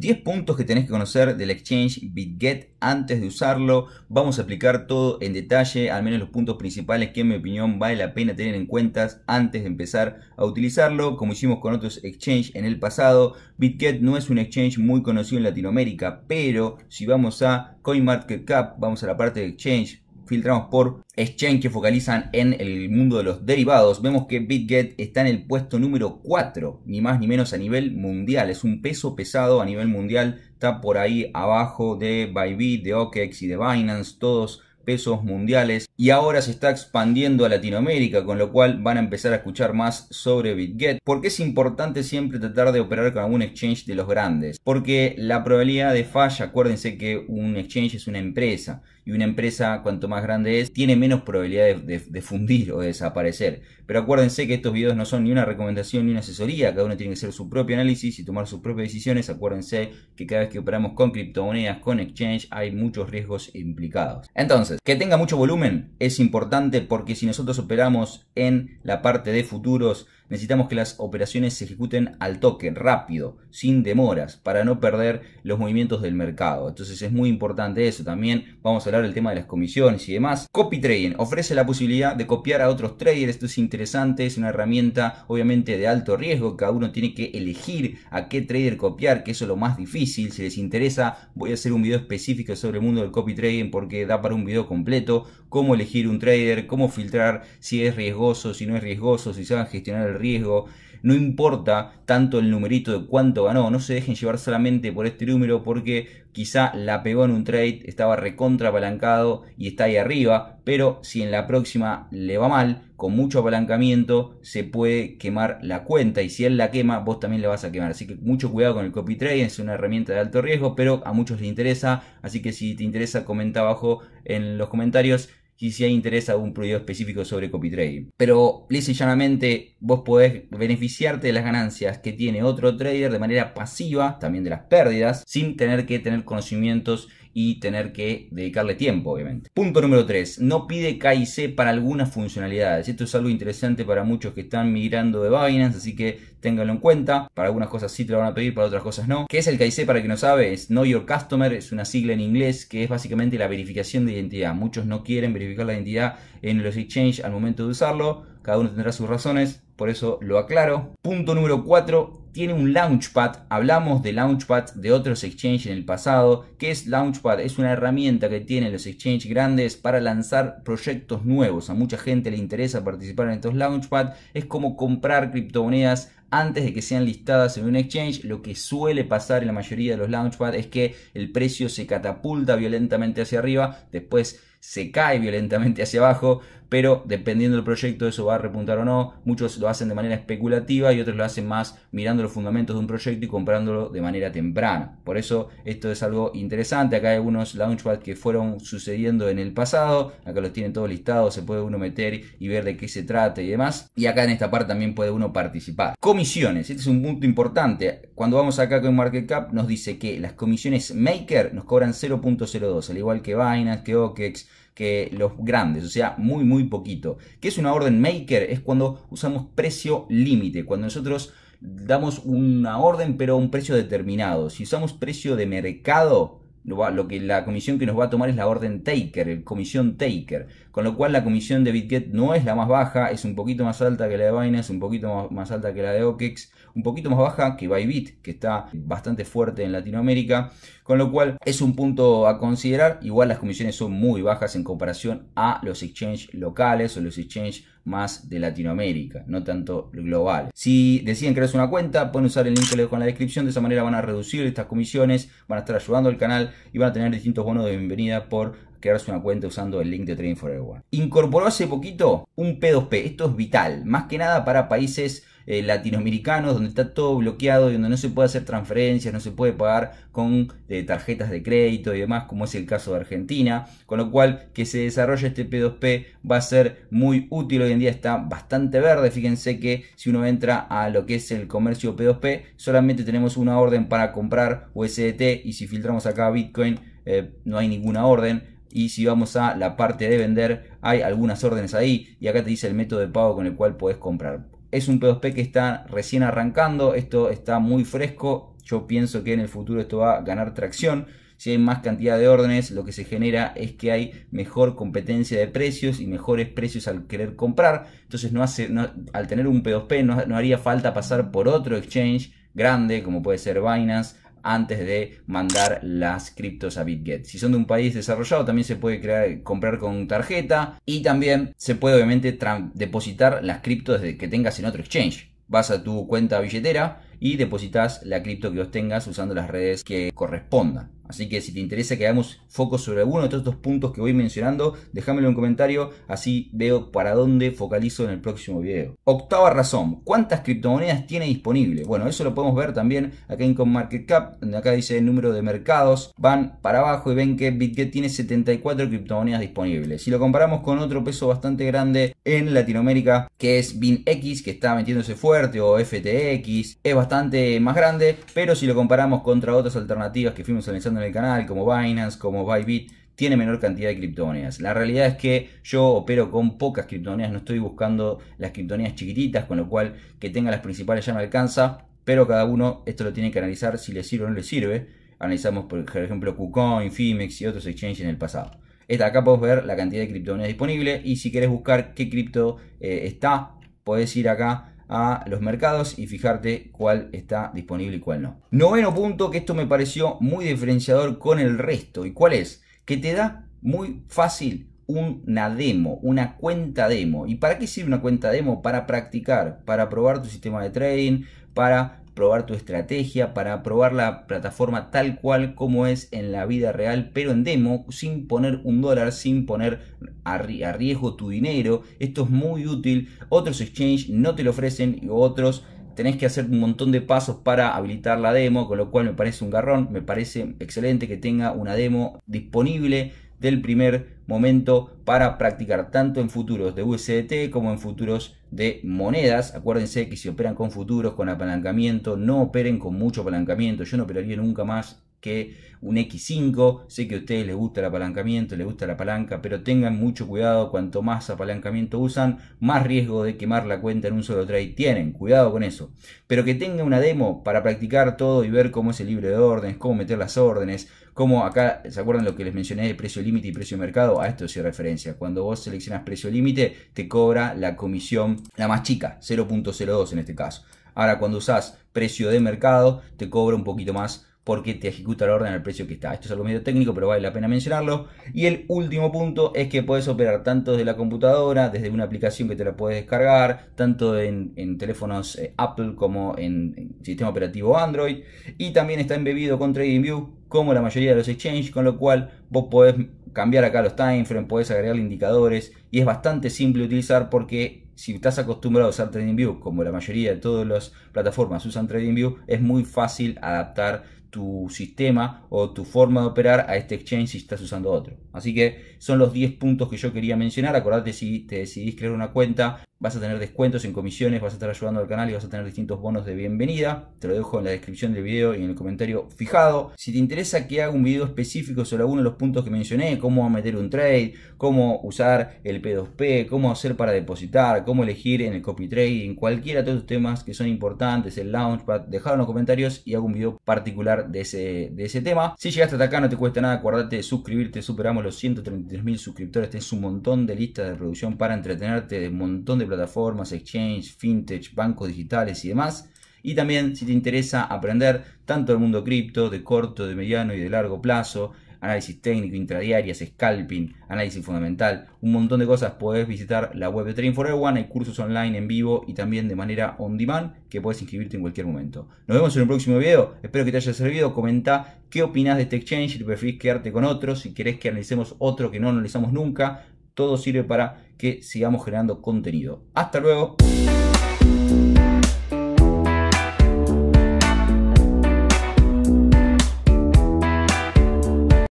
10 puntos que tenés que conocer del exchange BitGet antes de usarlo. Vamos a explicar todo en detalle, al menos los puntos principales que en mi opinión vale la pena tener en cuenta antes de empezar a utilizarlo. Como hicimos con otros exchange en el pasado, BitGet no es un exchange muy conocido en Latinoamérica, pero si vamos a CoinMarketCap, vamos a la parte de exchange, filtramos por exchange que focalizan en el mundo de los derivados, vemos que BitGet está en el puesto número 4, ni más ni menos a nivel mundial. Es un peso pesado a nivel mundial, está por ahí abajo de Bybit, de OKEx y de Binance, todos pesos mundiales y ahora se está expandiendo a Latinoamérica, con lo cual van a empezar a escuchar más sobre BitGet. porque es importante siempre tratar de operar con algún exchange de los grandes? Porque la probabilidad de falla, acuérdense que un exchange es una empresa y una empresa cuanto más grande es, tiene menos probabilidad de, fundir o de desaparecer. Pero acuérdense que estos videos no son ni una recomendación ni una asesoría, cada uno tiene que hacer su propio análisis y tomar sus propias decisiones. Acuérdense que cada vez que operamos con criptomonedas, con exchange, hay muchos riesgos implicados. Entonces, que tenga mucho volumen es importante porque si nosotros operamos en la parte de futuros, necesitamos que las operaciones se ejecuten al toque, rápido, sin demoras, para no perder los movimientos del mercado. Entonces es muy importante eso. También vamos a hablar del tema de las comisiones y demás. Copy Trading ofrece la posibilidad de copiar a otros traders. Esto es interesante, es una herramienta obviamente de alto riesgo. Cada uno tiene que elegir a qué trader copiar, que eso es lo más difícil. Si les interesa, voy a hacer un video específico sobre el mundo del copy trading porque da para un video completo. Cómo elegir un trader, cómo filtrar si es riesgoso, si no es riesgoso, si saben gestionar el riesgo, no importa tanto el numerito de cuánto ganó, no se dejen llevar solamente por este número porque quizá la pegó en un trade, estaba recontra apalancado y está ahí arriba, pero si en la próxima le va mal, con mucho apalancamiento se puede quemar la cuenta y si él la quema, vos también le vas a quemar. Así que mucho cuidado con el copy trade, es una herramienta de alto riesgo, pero a muchos les interesa, así que si te interesa comenta abajo en los comentarios y si hay interés algún proyecto específico sobre copy trading. Pero lisa y llanamente vos podés beneficiarte de las ganancias que tiene otro trader de manera pasiva, también de las pérdidas, sin tener que tener conocimientos y tener que dedicarle tiempo, obviamente. Punto número 3. No pide KIC para algunas funcionalidades. Esto es algo interesante para muchos que están migrando de Binance, así que ténganlo en cuenta. Para algunas cosas sí te lo van a pedir, para otras cosas no. ¿Qué es el KIC para que no sabe? Es Know Your Customer, es una sigla en inglés que es básicamente la verificación de identidad. Muchos no quieren verificar la identidad en los exchange al momento de usarlo. Cada uno tendrá sus razones, por eso lo aclaro. Punto número 4 tiene un Launchpad. Hablamos de Launchpad de otros exchanges en el pasado. ¿Qué es Launchpad? Es una herramienta que tienen los exchanges grandes para lanzar proyectos nuevos. A mucha gente le interesa participar en estos Launchpad. Es como comprar criptomonedas antes de que sean listadas en un exchange. Lo que suele pasar en la mayoría de los launchpad es que el precio se catapulta violentamente hacia arriba, después se cae violentamente hacia abajo, pero dependiendo del proyecto eso va a repuntar o no. Muchos lo hacen de manera especulativa y otros lo hacen más mirando los fundamentos de un proyecto y comprándolo de manera temprana. Por eso esto es algo interesante. Acá hay algunos launchpad que fueron sucediendo en el pasado. Acá los tienen todos listados, se puede uno meter y ver de qué se trata y demás. Y acá en esta parte también puede uno participar comisiones, este es un punto importante. Cuando vamos acá con market cap nos dice que las comisiones Maker nos cobran 0.02, al igual que Binance, que OKEx, que los grandes, o sea, muy muy poquito. ¿Qué es una orden Maker? Es cuando usamos precio límite, cuando nosotros damos una orden pero a un precio determinado. Si usamos precio de mercado, lo, que la comisión que nos va a tomar es la orden taker, el comisión taker. Con lo cual la comisión de BitGet no es la más baja, es un poquito más alta que la de Binance, un poquito más alta que la de OKEX, un poquito más baja que Bybit, que está bastante fuerte en Latinoamérica. Con lo cual es un punto a considerar. Igual las comisiones son muy bajas en comparación a los exchanges locales o los exchanges más de Latinoamérica, no tanto global. Si deciden crearse una cuenta, pueden usar el link que les dejo en la descripción. De esa manera van a reducir estas comisiones, van a estar ayudando al canal y van a tener distintos bonos de bienvenida por crearse una cuenta usando el link de Trading for Everyone. Incorporó hace poquito un P2P. Esto es vital, más que nada para países eh, latinoamericanos donde está todo bloqueado y donde no se puede hacer transferencias, no se puede pagar con eh, tarjetas de crédito y demás, como es el caso de Argentina. Con lo cual, que se desarrolle este P2P va a ser muy útil. Hoy en día está bastante verde. Fíjense que si uno entra a lo que es el comercio P2P, solamente tenemos una orden para comprar USDT y si filtramos acá Bitcoin, eh, no hay ninguna orden. Y si vamos a la parte de vender, hay algunas órdenes ahí y acá te dice el método de pago con el cual puedes comprar. Es un P2P que está recién arrancando, esto está muy fresco, yo pienso que en el futuro esto va a ganar tracción. Si hay más cantidad de órdenes, lo que se genera es que hay mejor competencia de precios y mejores precios al querer comprar. Entonces, no hace, al tener un P2P, no, no haría falta pasar por otro exchange grande, como puede ser Binance, antes de mandar las criptos a BitGet. Si son de un país desarrollado, también se puede crear, comprar con tarjeta y también se puede obviamente depositar las criptos que tengas en otro exchange. Vas a tu cuenta billetera y depositas la cripto que vos tengas usando las redes que correspondan. Así que si te interesa que hagamos foco sobre alguno de estos dos puntos que voy mencionando, déjamelo en un comentario, así veo para dónde focalizo en el próximo video. Octava razón, ¿cuántas criptomonedas tiene disponible? Bueno, eso lo podemos ver también acá en market cap donde acá dice el número de mercados, van para abajo y ven que BitGet tiene 74 criptomonedas disponibles. Si lo comparamos con otro peso bastante grande en Latinoamérica, que es BinX, que está metiéndose fuerte, o FTX, es bastante más grande, pero si lo comparamos contra otras alternativas que fuimos analizando en el canal, como Binance, como Bybit, tiene menor cantidad de criptomonedas. La realidad es que yo opero con pocas criptomonedas, no estoy buscando las criptomonedas chiquititas, con lo cual que tenga las principales ya no alcanza, pero cada uno esto lo tiene que analizar si le sirve o no le sirve. Analizamos, por ejemplo, KuCoin, Fimex y otros exchanges en el pasado. Esta, acá podés ver la cantidad de criptomonedas disponible y si querés buscar qué cripto eh, está, podés ir acá a los mercados y fijarte cuál está disponible y cuál no. Noveno punto que esto me pareció muy diferenciador con el resto. ¿Y cuál es? Que te da muy fácil una demo, una cuenta demo. ¿Y para qué sirve una cuenta demo? Para practicar, para probar tu sistema de trading, para probar tu estrategia, para probar la plataforma tal cual como es en la vida real, pero en demo, sin poner un dólar, sin poner a riesgo tu dinero. Esto es muy útil. Otros exchange no te lo ofrecen y otros tenés que hacer un montón de pasos para habilitar la demo, con lo cual me parece un garrón, me parece excelente que tenga una demo disponible del primer momento para practicar tanto en futuros de USDT como en futuros de monedas. Acuérdense que si operan con futuros, con apalancamiento, no operen con mucho apalancamiento. Yo no operaría nunca más que un X5. Sé que a ustedes les gusta el apalancamiento, les gusta la palanca, pero tengan mucho cuidado. Cuanto más apalancamiento usan, más riesgo de quemar la cuenta en un solo trade tienen. Cuidado con eso. Pero que tenga una demo para practicar todo y ver cómo es el libro de órdenes, cómo meter las órdenes, cómo acá, ¿se acuerdan lo que les mencioné de precio límite y precio de mercado? A esto se referencia. Cuando vos seleccionas precio límite, te cobra la comisión, la más chica, 0.02 en este caso. Ahora, cuando usás precio de mercado, te cobra un poquito más porque te ejecuta la orden al precio que está. Esto es algo medio técnico, pero vale la pena mencionarlo. Y el último punto es que puedes operar tanto desde la computadora, desde una aplicación que te la puedes descargar, tanto en, teléfonos eh, Apple como en, en, sistema operativo Android. Y también está embebido con TradingView, como la mayoría de los exchanges, con lo cual vos podés cambiar acá los timeframes, podés agregarle indicadores y es bastante simple de utilizar porque si estás acostumbrado a usar TradingView, como la mayoría de todas las plataformas usan TradingView, es muy fácil adaptar tu sistema o tu forma de operar a este exchange si estás usando otro. Así que son los 10 puntos que yo quería mencionar. Acordate si te decidís crear una cuenta vas a tener descuentos en comisiones, vas a estar ayudando al canal y vas a tener distintos bonos de bienvenida. Te lo dejo en la descripción del video y en el comentario fijado. Si te interesa que haga un video específico sobre alguno de los puntos que mencioné, cómo meter un trade, cómo usar el P2P, cómo hacer para depositar, cómo elegir en el copy trading, cualquiera de todos los temas que son importantes, el launchpad, dejalo en los comentarios y hago un video particular de ese, de ese tema. Si llegaste hasta acá no te cuesta nada, acuérdate de suscribirte, superamos los 133.000 suscriptores, tenés un montón de listas de producción para entretenerte, de un montón de plataformas, exchange, fintech, bancos digitales y demás. Y también si te interesa aprender tanto el mundo cripto, de corto, de mediano y de largo plazo, análisis técnico, intradiarias, scalping, análisis fundamental, un montón de cosas, puedes visitar la web de Trading for Everyone, hay cursos online en vivo y también de manera on demand que puedes inscribirte en cualquier momento. Nos vemos en el próximo video, espero que te haya servido, comenta qué opinás de este exchange, si preferís quedarte con otro, si querés que analicemos otro que no analizamos nunca, todo sirve para que sigamos generando contenido. Hasta luego.